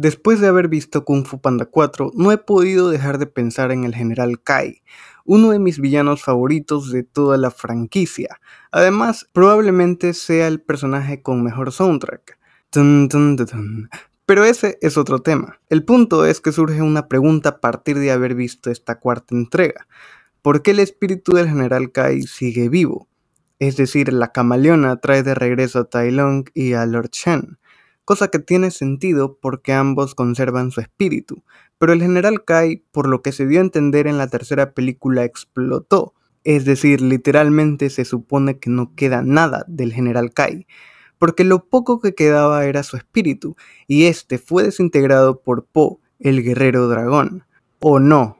Después de haber visto Kung Fu Panda 4, no he podido dejar de pensar en el general Kai, uno de mis villanos favoritos de toda la franquicia. Además, probablemente sea el personaje con mejor soundtrack. pero ese es otro tema. El punto es que surge una pregunta a partir de haber visto esta cuarta entrega. ¿Por qué el espíritu del general Kai sigue vivo? Es decir, la camaleona trae de regreso a Tai Long y a Lord Shen cosa que tiene sentido porque ambos conservan su espíritu, pero el general Kai, por lo que se dio a entender en la tercera película, explotó, es decir, literalmente se supone que no queda nada del general Kai, porque lo poco que quedaba era su espíritu, y este fue desintegrado por Po, el guerrero dragón. ¿O no?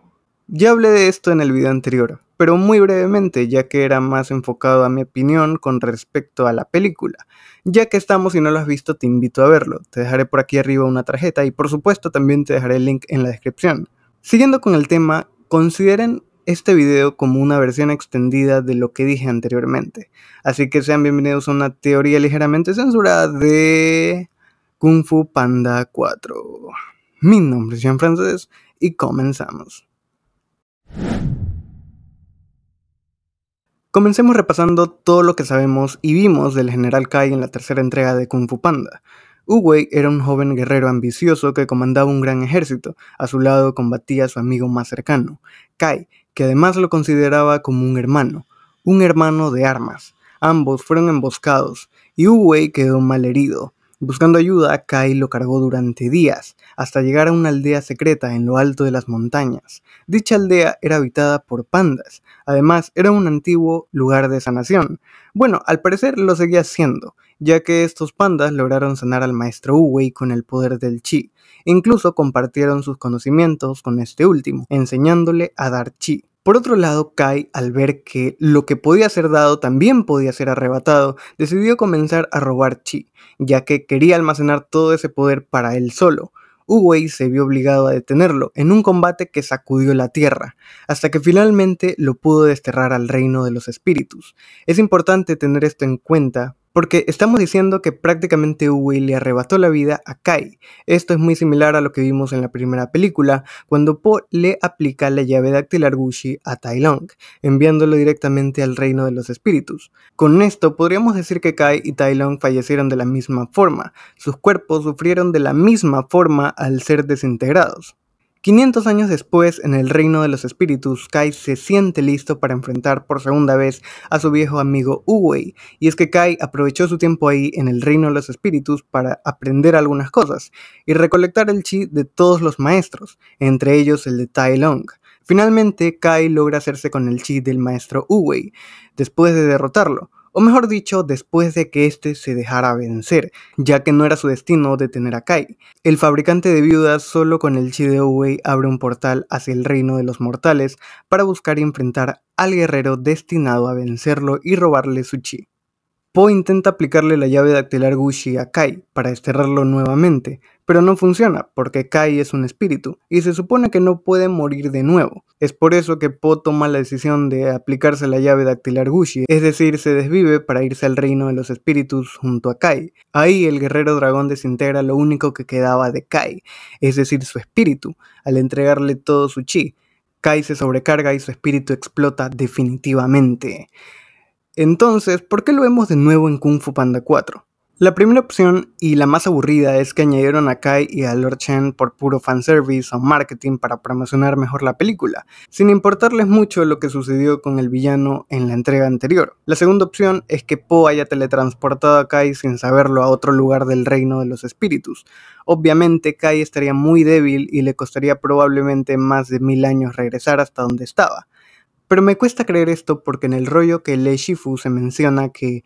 Ya hablé de esto en el video anterior, pero muy brevemente, ya que era más enfocado a mi opinión con respecto a la película. Ya que estamos y no lo has visto, te invito a verlo. Te dejaré por aquí arriba una tarjeta y por supuesto también te dejaré el link en la descripción. Siguiendo con el tema, consideren este video como una versión extendida de lo que dije anteriormente. Así que sean bienvenidos a una teoría ligeramente censurada de Kung Fu Panda 4. Mi nombre es Jean Francés y comenzamos. Comencemos repasando todo lo que sabemos y vimos del general Kai en la tercera entrega de Kung Fu Panda. Uwei era un joven guerrero ambicioso que comandaba un gran ejército, a su lado combatía su amigo más cercano, Kai, que además lo consideraba como un hermano, un hermano de armas. Ambos fueron emboscados y Uwei quedó malherido, Buscando ayuda, Kai lo cargó durante días, hasta llegar a una aldea secreta en lo alto de las montañas. Dicha aldea era habitada por pandas, además era un antiguo lugar de sanación. Bueno, al parecer lo seguía siendo, ya que estos pandas lograron sanar al maestro Uwei con el poder del chi, incluso compartieron sus conocimientos con este último, enseñándole a dar chi. Por otro lado, Kai, al ver que lo que podía ser dado también podía ser arrebatado, decidió comenzar a robar chi, ya que quería almacenar todo ese poder para él solo. Uwei se vio obligado a detenerlo en un combate que sacudió la tierra, hasta que finalmente lo pudo desterrar al reino de los espíritus. Es importante tener esto en cuenta porque estamos diciendo que prácticamente Uwe le arrebató la vida a Kai. Esto es muy similar a lo que vimos en la primera película, cuando Po le aplica la llave dactilar Gushi a Tai enviándolo directamente al reino de los espíritus. Con esto podríamos decir que Kai y Tai fallecieron de la misma forma, sus cuerpos sufrieron de la misma forma al ser desintegrados. 500 años después, en el reino de los espíritus, Kai se siente listo para enfrentar por segunda vez a su viejo amigo Uwei, y es que Kai aprovechó su tiempo ahí en el reino de los espíritus para aprender algunas cosas y recolectar el chi de todos los maestros, entre ellos el de Tai Long. Finalmente, Kai logra hacerse con el chi del maestro Uwei, después de derrotarlo, o mejor dicho, después de que éste se dejara vencer, ya que no era su destino detener a Kai. El fabricante de viudas solo con el chi de Owei abre un portal hacia el reino de los mortales para buscar y enfrentar al guerrero destinado a vencerlo y robarle su chi. Po intenta aplicarle la llave dactilar Gushi a Kai para desterrarlo nuevamente, pero no funciona, porque Kai es un espíritu y se supone que no puede morir de nuevo. Es por eso que Po toma la decisión de aplicarse la llave dactilar Gushi, es decir, se desvive para irse al reino de los espíritus junto a Kai. Ahí el guerrero dragón desintegra lo único que quedaba de Kai, es decir, su espíritu, al entregarle todo su chi. Kai se sobrecarga y su espíritu explota definitivamente. Entonces, ¿por qué lo vemos de nuevo en Kung Fu Panda 4? La primera opción y la más aburrida es que añadieron a Kai y a Lord Chen por puro fanservice o marketing para promocionar mejor la película, sin importarles mucho lo que sucedió con el villano en la entrega anterior. La segunda opción es que Po haya teletransportado a Kai sin saberlo a otro lugar del reino de los espíritus. Obviamente Kai estaría muy débil y le costaría probablemente más de mil años regresar hasta donde estaba. Pero me cuesta creer esto porque en el rollo que lee Shifu se menciona que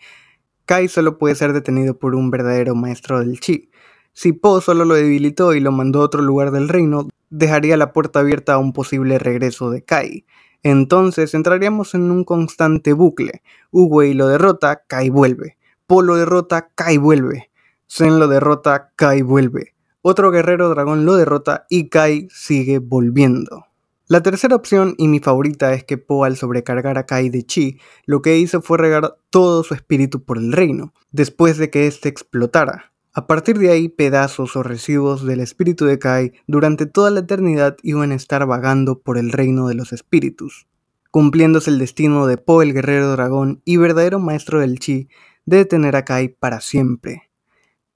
Kai solo puede ser detenido por un verdadero maestro del chi. Si Po solo lo debilitó y lo mandó a otro lugar del reino, dejaría la puerta abierta a un posible regreso de Kai. Entonces entraríamos en un constante bucle. Uwei lo derrota, Kai vuelve. Po lo derrota, Kai vuelve. Zen lo derrota, Kai vuelve. Otro guerrero dragón lo derrota y Kai sigue volviendo. La tercera opción, y mi favorita, es que Po al sobrecargar a Kai de chi, lo que hizo fue regar todo su espíritu por el reino, después de que éste explotara. A partir de ahí, pedazos o residuos del espíritu de Kai durante toda la eternidad iban a estar vagando por el reino de los espíritus, cumpliéndose el destino de Po el guerrero dragón y verdadero maestro del chi de detener a Kai para siempre.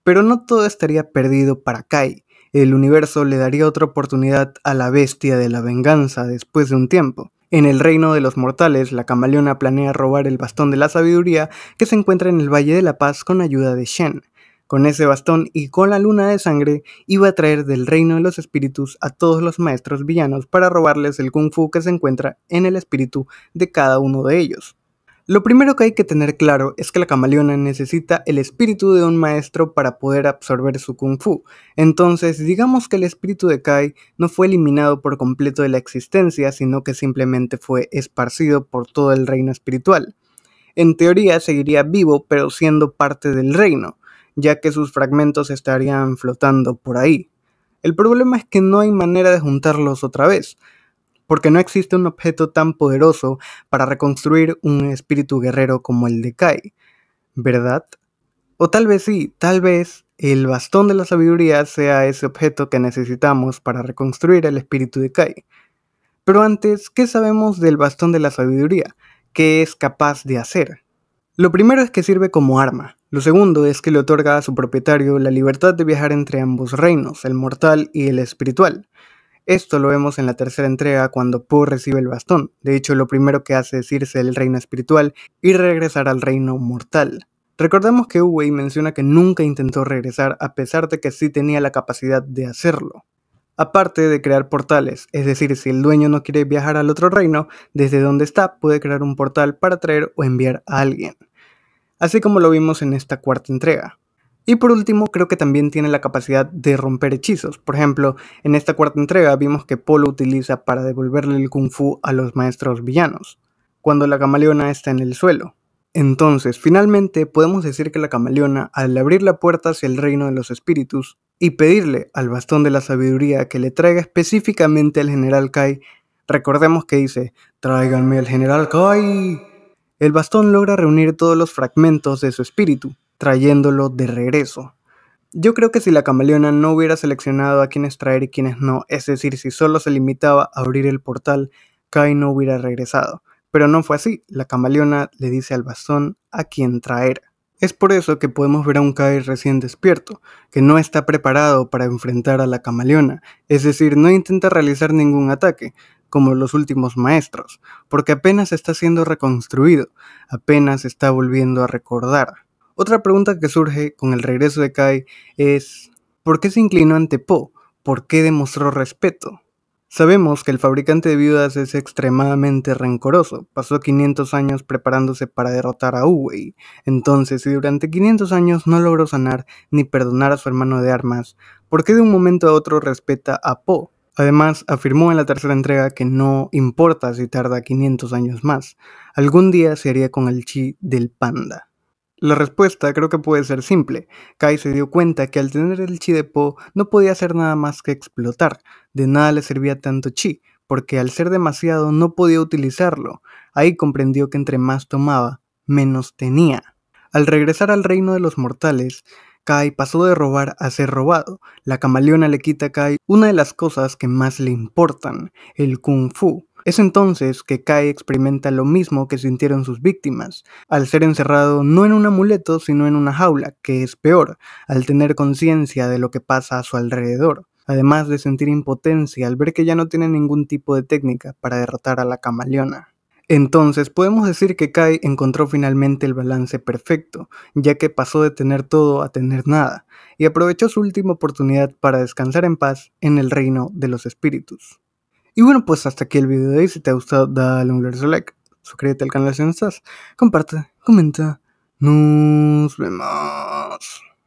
Pero no todo estaría perdido para Kai, el universo le daría otra oportunidad a la bestia de la venganza después de un tiempo. En el reino de los mortales, la camaleona planea robar el bastón de la sabiduría que se encuentra en el Valle de la Paz con ayuda de Shen. Con ese bastón y con la luna de sangre, iba a traer del reino de los espíritus a todos los maestros villanos para robarles el kung fu que se encuentra en el espíritu de cada uno de ellos. Lo primero que hay que tener claro es que la camaleona necesita el espíritu de un maestro para poder absorber su kung fu. Entonces, digamos que el espíritu de Kai no fue eliminado por completo de la existencia, sino que simplemente fue esparcido por todo el reino espiritual. En teoría seguiría vivo, pero siendo parte del reino, ya que sus fragmentos estarían flotando por ahí. El problema es que no hay manera de juntarlos otra vez, porque no existe un objeto tan poderoso para reconstruir un espíritu guerrero como el de Kai, ¿verdad? O tal vez sí, tal vez el bastón de la sabiduría sea ese objeto que necesitamos para reconstruir el espíritu de Kai. Pero antes, ¿qué sabemos del bastón de la sabiduría? ¿Qué es capaz de hacer? Lo primero es que sirve como arma. Lo segundo es que le otorga a su propietario la libertad de viajar entre ambos reinos, el mortal y el espiritual. Esto lo vemos en la tercera entrega cuando Poe recibe el bastón. De hecho, lo primero que hace es irse del reino espiritual y regresar al reino mortal. Recordemos que Uwei menciona que nunca intentó regresar a pesar de que sí tenía la capacidad de hacerlo. Aparte de crear portales, es decir, si el dueño no quiere viajar al otro reino, desde donde está puede crear un portal para traer o enviar a alguien. Así como lo vimos en esta cuarta entrega. Y por último, creo que también tiene la capacidad de romper hechizos. Por ejemplo, en esta cuarta entrega vimos que Polo utiliza para devolverle el kung fu a los maestros villanos, cuando la camaleona está en el suelo. Entonces, finalmente podemos decir que la camaleona, al abrir la puerta hacia el reino de los espíritus y pedirle al bastón de la sabiduría que le traiga específicamente al general Kai, recordemos que dice, tráiganme al general Kai. El bastón logra reunir todos los fragmentos de su espíritu, trayéndolo de regreso. Yo creo que si la camaleona no hubiera seleccionado a quienes traer y quienes no, es decir, si solo se limitaba a abrir el portal, Kai no hubiera regresado. Pero no fue así, la camaleona le dice al bastón a quien traer. Es por eso que podemos ver a un Kai recién despierto, que no está preparado para enfrentar a la camaleona, es decir, no intenta realizar ningún ataque, como los últimos maestros, porque apenas está siendo reconstruido, apenas está volviendo a recordar. Otra pregunta que surge con el regreso de Kai es, ¿por qué se inclinó ante Po? ¿Por qué demostró respeto? Sabemos que el fabricante de viudas es extremadamente rencoroso. Pasó 500 años preparándose para derrotar a Uwei. Entonces, si durante 500 años no logró sanar ni perdonar a su hermano de armas, ¿por qué de un momento a otro respeta a Po? Además, afirmó en la tercera entrega que no importa si tarda 500 años más. Algún día se haría con el chi del panda. La respuesta creo que puede ser simple. Kai se dio cuenta que al tener el chi de Po no podía hacer nada más que explotar. De nada le servía tanto chi, porque al ser demasiado no podía utilizarlo. Ahí comprendió que entre más tomaba, menos tenía. Al regresar al reino de los mortales, Kai pasó de robar a ser robado. La camaleona le quita a Kai una de las cosas que más le importan, el kung fu, es entonces que Kai experimenta lo mismo que sintieron sus víctimas, al ser encerrado no en un amuleto, sino en una jaula, que es peor, al tener conciencia de lo que pasa a su alrededor, además de sentir impotencia al ver que ya no tiene ningún tipo de técnica para derrotar a la camaleona. Entonces podemos decir que Kai encontró finalmente el balance perfecto, ya que pasó de tener todo a tener nada, y aprovechó su última oportunidad para descansar en paz en el reino de los espíritus. Y bueno, pues hasta aquí el video de hoy. Si te ha gustado, dale un like. Suscríbete al canal si no estás. Comparte, comenta. Nos vemos.